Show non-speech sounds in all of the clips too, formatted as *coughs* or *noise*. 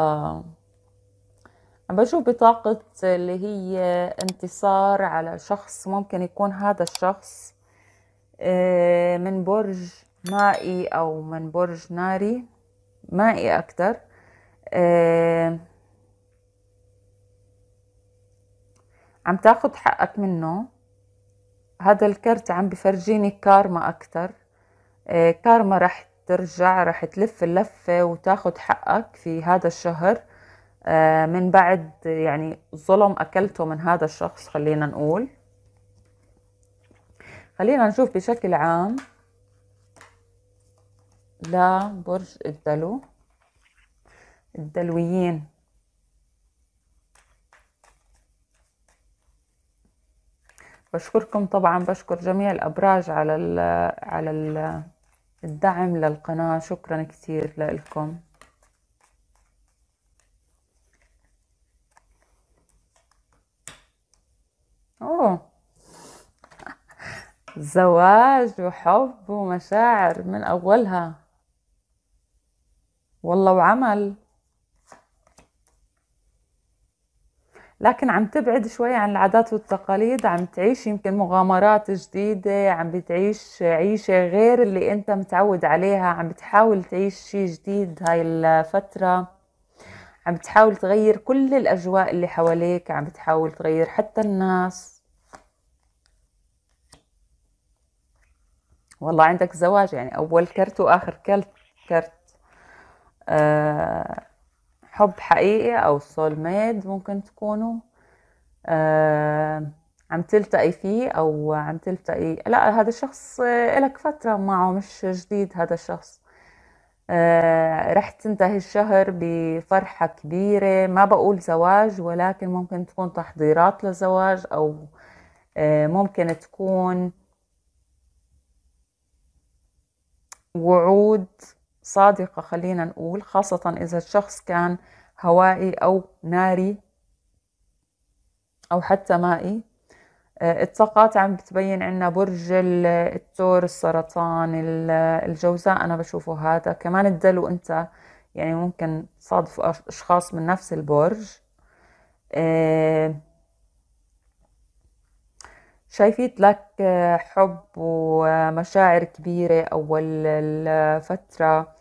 آه عم بشوف بطاقة اللي هي انتصار على شخص ممكن يكون هذا الشخص آه من برج مائي أو من برج ناري مائي أكتر آه عم تاخد حقك منه هذا الكرت عم بفرجيني كارما أكتر آه كارما رح ترجع رح تلف اللفة وتاخد حقك في هذا الشهر آه، من بعد يعني ظلم أكلته من هذا الشخص خلينا نقول خلينا نشوف بشكل عام لبرج الدلو الدلويين بشكركم طبعا بشكر جميع الابراج على الـ على الـ الدعم للقناة شكرا كثير لكم اوه *laughs* زواج وحب ومشاعر من اولها والله وعمل لكن عم تبعد شوي عن العادات والتقاليد عم تعيش يمكن مغامرات جديدة عم بتعيش عيشة غير اللي انت متعود عليها عم بتحاول تعيش شي جديد هاي الفترة عم بتحاول تغير كل الأجواء اللي حواليك عم بتحاول تغير حتى الناس والله عندك زواج يعني أول كرت وآخر كرت كرت آه حب حقيقي أو سول ميد ممكن تكونوا آه، عم تلتقي فيه أو عم تلتقي لا هذا الشخص آه، لك فترة معه مش جديد هذا الشخص آه، رح تنتهي الشهر بفرحة كبيرة ما بقول زواج ولكن ممكن تكون تحضيرات لزواج أو ممكن تكون وعود صادقة خلينا نقول خاصة إذا الشخص كان هوائي أو ناري أو حتى مائي آه، الطاقات عم بتبين عنا برج الثور السرطان الجوزاء أنا بشوفه هذا كمان الدلو أنت يعني ممكن صادف أشخاص من نفس البرج آه، شايفيت لك آه، حب ومشاعر كبيرة أول الفترة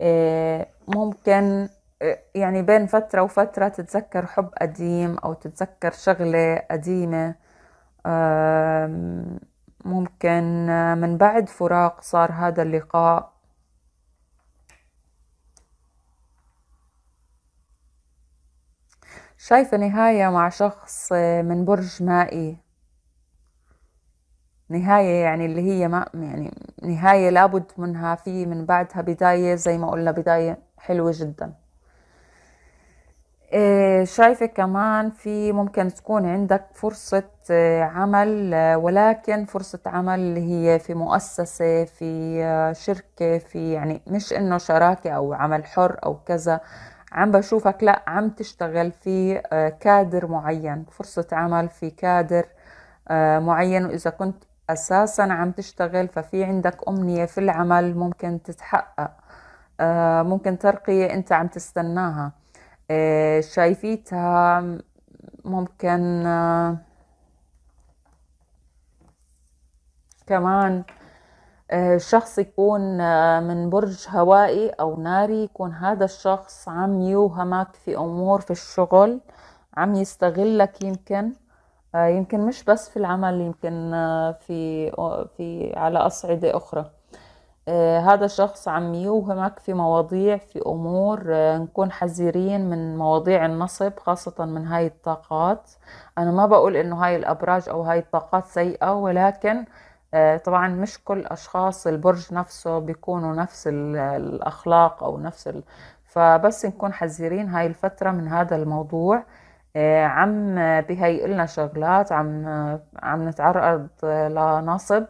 آه، ممكن آه، يعني بين فترة وفترة تتذكر حب قديم أو تتذكر شغلة قديمة ممكن آه، من بعد فراق صار هذا اللقاء شايفة نهاية مع شخص من برج مائي نهاية يعني اللي هي ما يعني نهاية لابد منها في من بعدها بداية زي ما قلنا بداية حلوة جدا إيه، شايفة كمان في ممكن تكون عندك فرصة إيه، عمل ولكن فرصة عمل اللي هي في مؤسسة في آه، شركة في يعني مش انه شراكة او عمل حر او كذا عم بشوفك لا عم تشتغل في آه، كادر معين فرصة عمل في كادر آه، معين وإذا كنت اساسا عم تشتغل ففي عندك امنيه في العمل ممكن تتحقق آه، ممكن ترقيه انت عم تستناها آه، شايفيتها ممكن آه، كمان شخص يكون من برج هوائي او ناري يكون هذا الشخص عم يوهمك في امور في الشغل عم يستغلك يمكن آه، يمكن مش بس في العمل يمكن آه، في في على أصعدة أخرى آه، هذا الشخص عم يوهمك في مواضيع في أمور نكون حذرين من مواضيع النصب خاصة من هاي الطاقات أنا ما بقول إنه هاي الأبراج أو هاي الطاقات سيئة ولكن طبعا مش كل أشخاص البرج نفسه بيكونوا نفس الأخلاق أو نفس ال... فبس نكون حذرين هاي الفترة من هذا الموضوع آه، عم بهيئ لنا شغلات عم عم نتعرض لنصب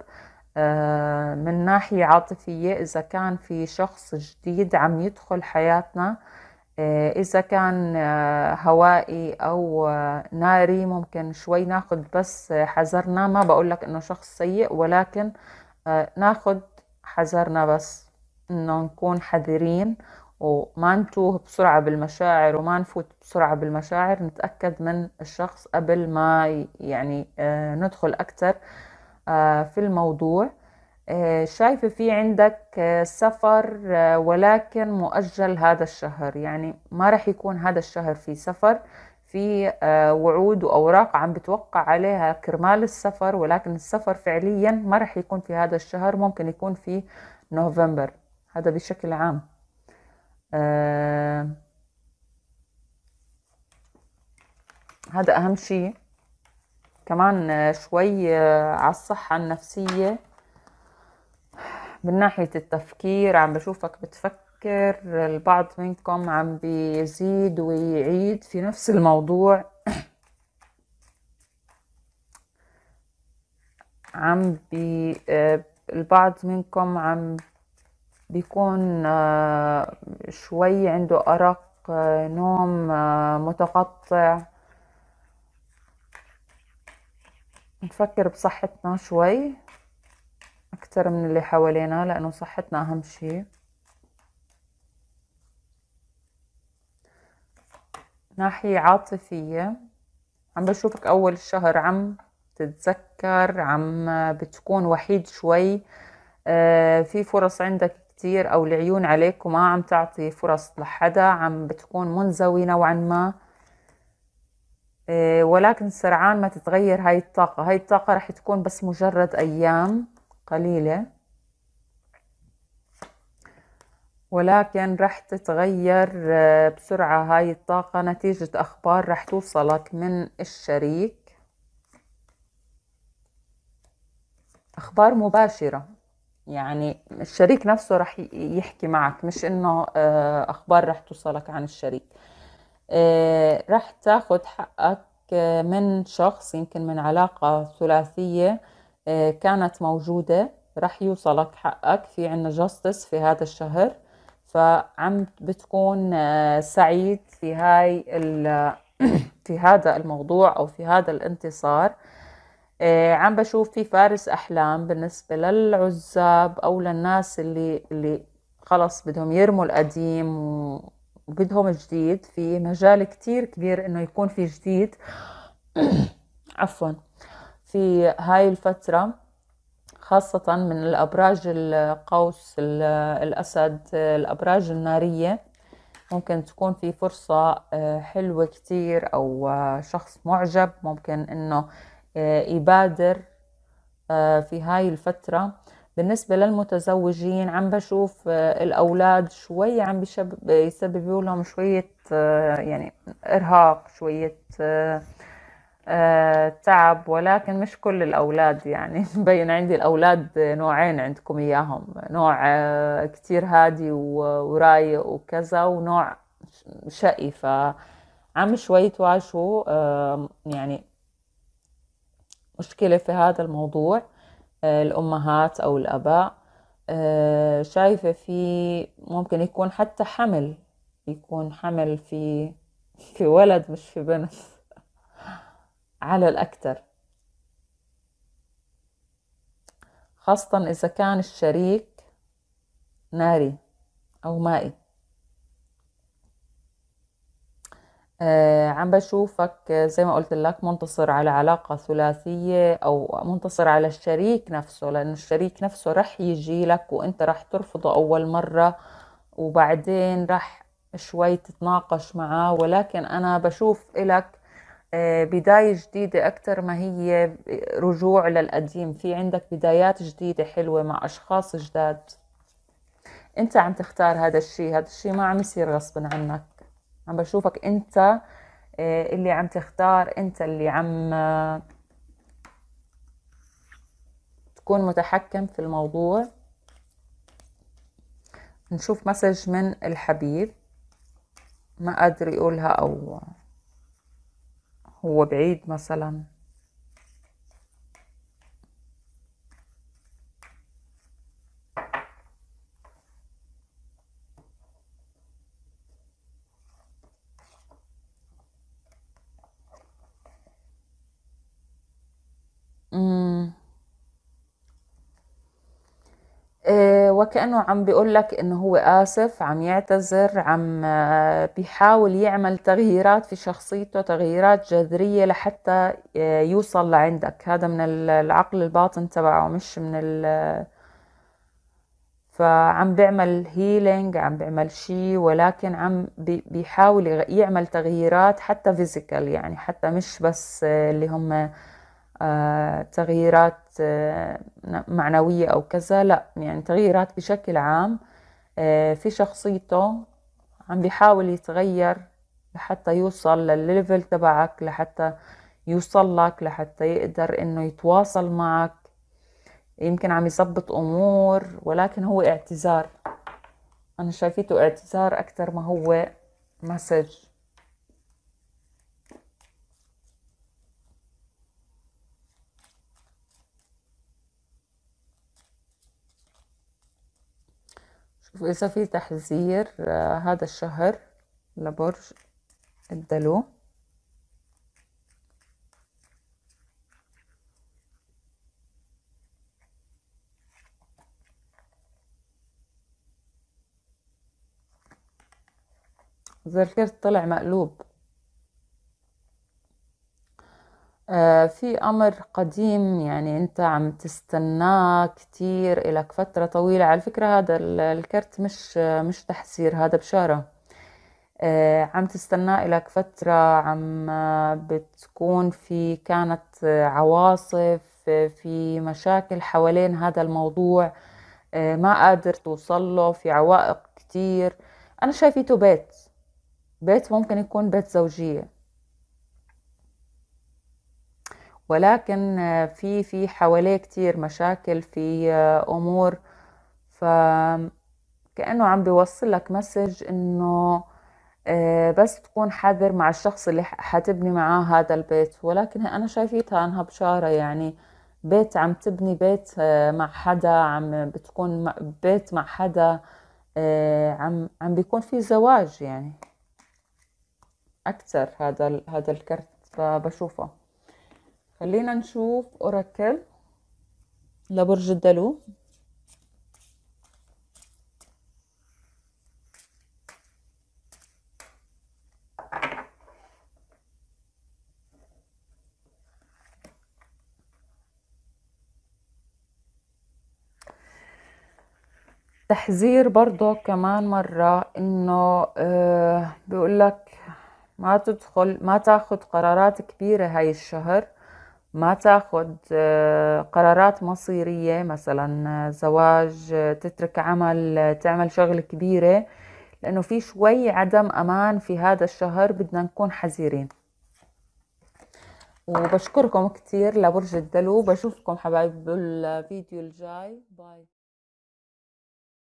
آه، من ناحية عاطفية إذا كان في شخص جديد عم يدخل حياتنا آه، إذا كان هوائي أو ناري ممكن شوي ناخد بس حذرنا ما بقولك إنه شخص سيء ولكن ناخد حذرنا بس إنه نكون حذرين وما نتوه بسرعة بالمشاعر وما نفوت بسرعة بالمشاعر نتأكد من الشخص قبل ما يعني آه، ندخل أكثر آه، في الموضوع آه، شايفة في عندك سفر ولكن مؤجل هذا الشهر يعني ما رح يكون هذا الشهر في سفر في وعود وأوراق عم بتوقع عليها كرمال السفر ولكن السفر فعليا ما رح يكون في هذا الشهر ممكن يكون في نوفمبر هذا بشكل عام آه هذا أهم شيء كمان آه، شوي آه، على الصحة النفسية من ناحية التفكير عم بشوفك بتفكر البعض منكم عم بيزيد ويعيد في نفس الموضوع عم بي آه، البعض منكم عم بيكون آه، شوي عنده أرق آه، نوم آه، متقطع نفكر بصحتنا شوي أكتر من اللي حوالينا لأنه صحتنا أهم شيء ناحية عاطفية عم بشوفك أول شهر عم تتذكر عم بتكون وحيد شوي في فرص عندك كتير أو العيون عليك وما عم تعطي فرص لحدا عم بتكون منزوي نوعا ما إيه، ولكن سرعان ما تتغير هاي الطاقة هاي الطاقة رح تكون بس مجرد أيام قليلة ولكن رح تتغير آه، بسرعة هاي الطاقة نتيجة أخبار رح توصلك من الشريك أخبار مباشرة يعني الشريك نفسه رح يحكي معك مش انه آه، اخبار رح توصلك عن الشريك آه، رح تاخد حقك آه، من شخص يمكن من علاقة ثلاثية كانت موجودة رح يوصلك حقك في عنا جاستس في هذا الشهر فعم بتكون سعيد في هاي *clears throat* في هذا الموضوع او في هذا الانتصار آه، عم بشوف في فارس أحلام بالنسبة للعزاب أو للناس اللي اللي خلص بدهم يرموا القديم وبدهم جديد في مجال كتير كبير إنه يكون في جديد *coughs* عفوا في هاي الفترة خاصة من الأبراج القوس الأسد الأبراج النارية ممكن تكون في فرصة آه، حلوة كتير أو آه، شخص معجب ممكن إنه آه، يبادر آه، في هاي الفترة بالنسبة للمتزوجين عم بشوف آه، الأولاد شوي عم بيسببوا لهم شوية يعني إرهاق شوية تعب ولكن مش كل الأولاد يعني *laughs* مبين عندي الأولاد نوعين عندكم إياهم نوع كتير هادي ورايق وكذا ونوع شقي فعم شوي تواجهوا يعني مشكلة في هذا الموضوع آه، الأمهات أو الأباء آه، شايفة في ممكن يكون حتى حمل يكون حمل في في ولد مش في بنت على الأكثر خاصة إذا كان الشريك ناري أو مائي آه عم بشوفك زي ما قلت لك منتصر على علاقة ثلاثية أو منتصر على الشريك نفسه لأنه الشريك نفسه رح يجي لك وأنت رح ترفضه أول مرة وبعدين رح شوي تتناقش معاه ولكن أنا بشوف إلك آه، بداية جديدة أكثر ما هي رجوع للقديم في عندك بدايات جديدة حلوة مع أشخاص جداد أنت عم تختار هذا الشيء هذا الشيء ما عم يصير غصب عنك عم بشوفك انت آه، اللي عم تختار انت اللي عم آه، تكون متحكم في الموضوع نشوف مسج من الحبيب ما قادر يقولها او هو بعيد مثلا وكأنه عم بيقول لك إنه هو آسف عم يعتذر عم آه، بيحاول يعمل تغييرات في شخصيته تغييرات جذرية لحتى آه، يوصل لعندك هذا من العقل الباطن تبعه مش من ال فعم بيعمل هيلينج عم بيعمل شيء ولكن عم بيحاول يعمل تغييرات حتى فيزيكال يعني حتى مش بس آه، اللي هم آه، تغييرات آه، معنوية أو كذا لا يعني تغييرات بشكل عام آه، في شخصيته عم بيحاول يتغير لحتى يوصل للليفل تبعك لحتى يوصل لك لحتى يقدر انه يتواصل معك يمكن عم يظبط امور ولكن هو اعتذار انا شايفته اعتذار اكثر ما هو مسج وإذا في تحذير آه، هذا الشهر لبرج الدلو ذا الكرت طلع مقلوب آه، في أمر قديم يعني أنت عم تستناه كتير إلك فترة طويلة على فكرة هذا الكرت مش مش تحسير هذا بشارة آه، عم تستناه إلك فترة عم آه، بتكون في كانت عواصف في مشاكل حوالين هذا الموضوع ما قادر توصل له في عوائق كتير أنا شايفيته بيت بيت ممكن يكون بيت زوجية ولكن في في حواليه كتير مشاكل في امور فكأنه عم بيوصل لك مسج انه آه، بس تكون حذر مع الشخص اللي حتبني معاه هذا البيت ولكن انا شايفيتها انها بشاره يعني بيت عم تبني بيت آه، مع حدا عم بتكون بيت مع حدا آه، عم عم بيكون في زواج يعني اكثر هذا هذا الكرت فبشوفه خلينا نشوف اوراكل لبرج الدلو تحذير برضه كمان مرة انه آه، بيقول لك ما تدخل ما تاخد قرارات كبيرة هاي الشهر ما تاخد آه، قرارات مصيرية مثلا آه، زواج آه، تترك عمل تعمل شغل كبيرة لأنه في شوي عدم أمان في هذا الشهر بدنا نكون حذرين وبشكركم كتير لبرج الدلو بشوفكم حبايب بالفيديو الجاي باي